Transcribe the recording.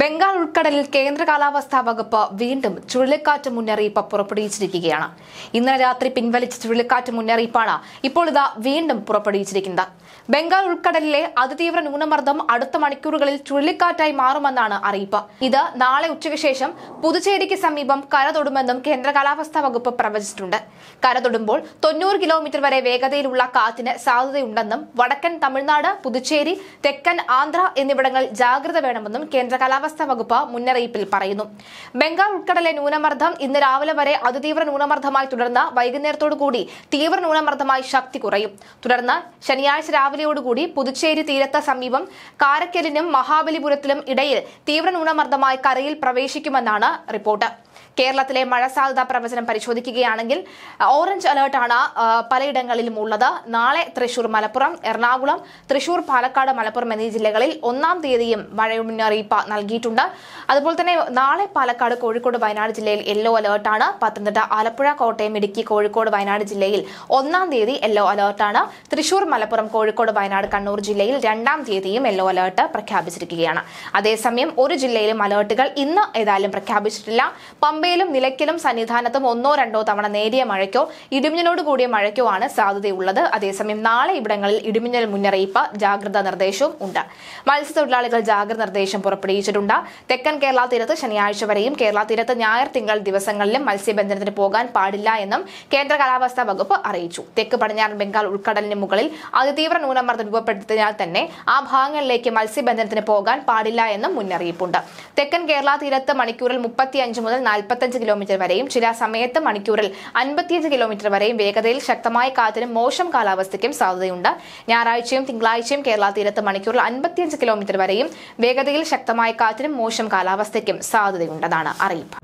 ബംഗാൾ ഉൾക്കടലിൽ കേന്ദ്ര കാലാവസ്ഥാ വകുപ്പ് വീണ്ടും ചുഴലിക്കാറ്റ് മുന്നറിയിപ്പ് പുറപ്പെടുവിച്ചിരിക്കുകയാണ് ഇന്നലെ രാത്രി പിൻവലിച്ച ചുഴലിക്കാറ്റ് മുന്നറിയിപ്പാണ് ഇപ്പോൾ ഇതാ വീണ്ടും പുറപ്പെടുവിച്ചിരിക്കുന്നത് ബംഗാൾ ഉൾക്കടലിലെ അതിതീവ്ര ന്യൂനമർദ്ദം അടുത്ത മണിക്കൂറുകളിൽ ചുഴലിക്കാറ്റായി മാറുമെന്നാണ് അറിയിപ്പ് ഇത് നാളെ ഉച്ചയ്ക്ക് ശേഷം പുതുച്ചേരിക്ക് സമീപം കര തൊടുമെന്നും കേന്ദ്ര കാലാവസ്ഥാ വകുപ്പ് പ്രവചിച്ചിട്ടുണ്ട് കര തൊടുമ്പോൾ തൊണ്ണൂറ് കിലോമീറ്റർ വരെ വേഗതയിലുള്ള കാറ്റിന് സാധ്യതയുണ്ടെന്നും വടക്കൻ തമിഴ്നാട് പുതുച്ചേരി തെക്കൻ ആന്ധ്ര എന്നിവിടങ്ങൾ ജാഗ്രത വേണമെന്നും കേന്ദ്ര കാലാവസ്ഥ കാലാവസ്ഥാ വകുപ്പ് മുന്നറിയിപ്പിൽ പറയുന്നു ബംഗാൾ ഉൾക്കടലെ ന്യൂനമർദ്ദം ഇന്ന് രാവിലെ വരെ അതിതീവ്ര ന്യൂനമർദ്ദമായി തുടർന്ന് വൈകുന്നേരത്തോടുകൂടി തീവ്ര ന്യൂനമർദ്ദമായി ശക്തി കുറയും തുടർന്ന് ശനിയാഴ്ച രാവിലെയോടുകൂടി പുതുച്ചേരി തീരത്ത സമീപം കാരക്കലിനും മഹാബലിപുരത്തിലും ഇടയിൽ തീവ്ര ന്യൂനമർദ്ദമായി കരയിൽ പ്രവേശിക്കുമെന്നാണ് റിപ്പോർട്ട് കേരളത്തിലെ മഴ സാധ്യതാ പ്രവചനം പരിശോധിക്കുകയാണെങ്കിൽ ഓറഞ്ച് അലേർട്ടാണ് പലയിടങ്ങളിലും ഉള്ളത് നാളെ തൃശൂർ മലപ്പുറം എറണാകുളം തൃശൂർ പാലക്കാട് മലപ്പുറം എന്നീ ജില്ലകളിൽ ഒന്നാം തീയതിയും മഴ മുന്നറിയിപ്പ് നൽകി നൽകിയിട്ടുണ്ട് അതുപോലെ തന്നെ നാളെ പാലക്കാട് കോഴിക്കോട് വയനാട് ജില്ലയിൽ യെല്ലോ അലേർട്ടാണ് പത്തനംതിട്ട ആലപ്പുഴ കോട്ടയം ഇടുക്കി കോഴിക്കോട് വയനാട് ജില്ലയിൽ ഒന്നാം തീയതി യെല്ലോ അലേർട്ടാണ് തൃശൂർ മലപ്പുറം കോഴിക്കോട് വയനാട് കണ്ണൂർ ജില്ലയിൽ രണ്ടാം തീയതിയും യെല്ലോ അലേർട്ട് പ്രഖ്യാപിച്ചിരിക്കുകയാണ് അതേസമയം ഒരു ജില്ലയിലും അലേർട്ടുകൾ ഇന്ന് ഏതായാലും പ്രഖ്യാപിച്ചിട്ടില്ല പമ്പയിലും നിലയ്ക്കലും സന്നിധാനത്തും ഒന്നോ രണ്ടോ തവണ നേരിയ മഴയ്ക്കോ ഇടിമിന്നലോട് കൂടിയ മഴയ്ക്കോ ആണ് സാധ്യതയുള്ളത് അതേസമയം നാളെ ഇവിടങ്ങളിൽ ഇടിമിന്നൽ മുന്നറിയിപ്പ് ജാഗ്രതാ നിർദ്ദേശവും ഉണ്ട് മത്സ്യത്തൊഴിലാളികൾ ജാഗ്രത നിർദ്ദേശം പുറപ്പെടുവിച്ചു അറിയിച്ചിട്ടുണ്ട് തെക്കൻ കേരള തീരത്ത് ശനിയാഴ്ച വരെയും കേരള തീരത്ത് ഞായർ തിങ്കൾ ദിവസങ്ങളിലും മത്സ്യബന്ധനത്തിന് പോകാൻ പാടില്ല എന്നും കേന്ദ്ര കാലാവസ്ഥാ വകുപ്പ് അറിയിച്ചു തെക്ക് പടിഞ്ഞാറൻ ബംഗാൾ ഉൾക്കടലിന് മുകളിൽ അതിതീവ്ര ന്യൂനമർദ്ദം രൂപപ്പെടുത്തിയാൽ തന്നെ ആ ഭാഗങ്ങളിലേക്ക് മത്സ്യബന്ധനത്തിന് പോകാൻ പാടില്ല എന്നും മുന്നറിയിപ്പുണ്ട് തെക്കൻ കേരള തീരത്ത് മണിക്കൂറിൽ മുപ്പത്തിയഞ്ച് മുതൽ നാൽപ്പത്തഞ്ച് കിലോമീറ്റർ വരെയും ചില സമയത്ത് മണിക്കൂറിൽ അൻപത്തിയഞ്ച് കിലോമീറ്റർ വരെയും വേഗതയിൽ ശക്തമായ കാറ്റിനും മോശം കാലാവസ്ഥയ്ക്കും സാധ്യതയുണ്ട് ഞായറാഴ്ചയും തിങ്കളാഴ്ചയും കേരള തീരത്ത് മണിക്കൂറിൽ അൻപത്തിയഞ്ച് കിലോമീറ്റർ വരെയും വേഗതയിൽ ശക്തമായ ചുഴലിക്കാറ്റിനും മോശം കാലാവസ്ഥയ്ക്കും സാധ്യതയുണ്ടെന്നാണ് അറിയിപ്പ്